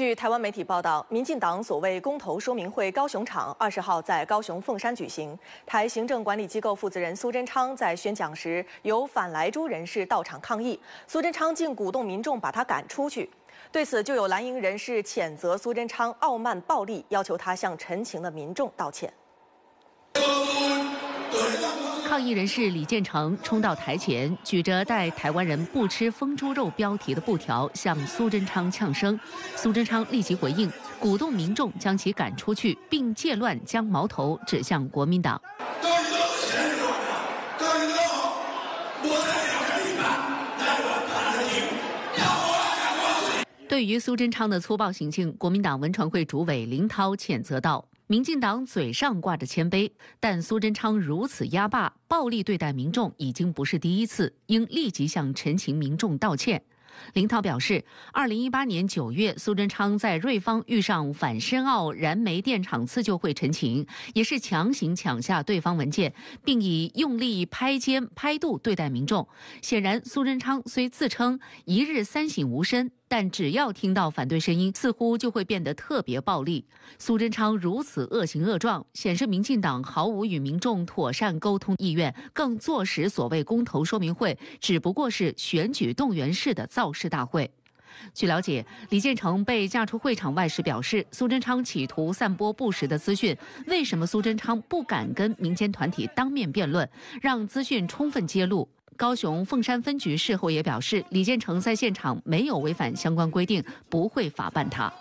据台湾媒体报道，民进党所谓公投说明会高雄场二十号在高雄凤山举行。台行政管理机构负责人苏贞昌在宣讲时，有反莱猪人士到场抗议，苏贞昌竟鼓动民众把他赶出去。对此，就有蓝营人士谴责苏贞昌傲慢暴力，要求他向陈情的民众道歉。抗议人士李建成冲到台前，举着带“台湾人不吃疯猪肉”标题的布条向苏贞昌呛声，苏贞昌立即回应，鼓动民众将其赶出去，并借乱将矛头指向国民党。对于苏贞昌的粗暴行径，国民党文传会主委林涛谴责道。民进党嘴上挂着谦卑，但苏贞昌如此压霸、暴力对待民众已经不是第一次，应立即向陈情民众道歉。林涛表示，二零一八年九月，苏贞昌在瑞芳遇上反申奥燃煤电厂自救会陈情，也是强行抢下对方文件，并以用力拍肩、拍肚对待民众。显然，苏贞昌虽自称一日三省吾身。但只要听到反对声音，似乎就会变得特别暴力。苏贞昌如此恶行恶状，显示民进党毫无与民众妥善沟通意愿，更坐实所谓公投说明会只不过是选举动员式的造势大会。据了解，李建成被架出会场外时表示，苏贞昌企图散播不实的资讯。为什么苏贞昌不敢跟民间团体当面辩论，让资讯充分揭露？高雄凤山分局事后也表示，李建成在现场没有违反相关规定，不会法办他。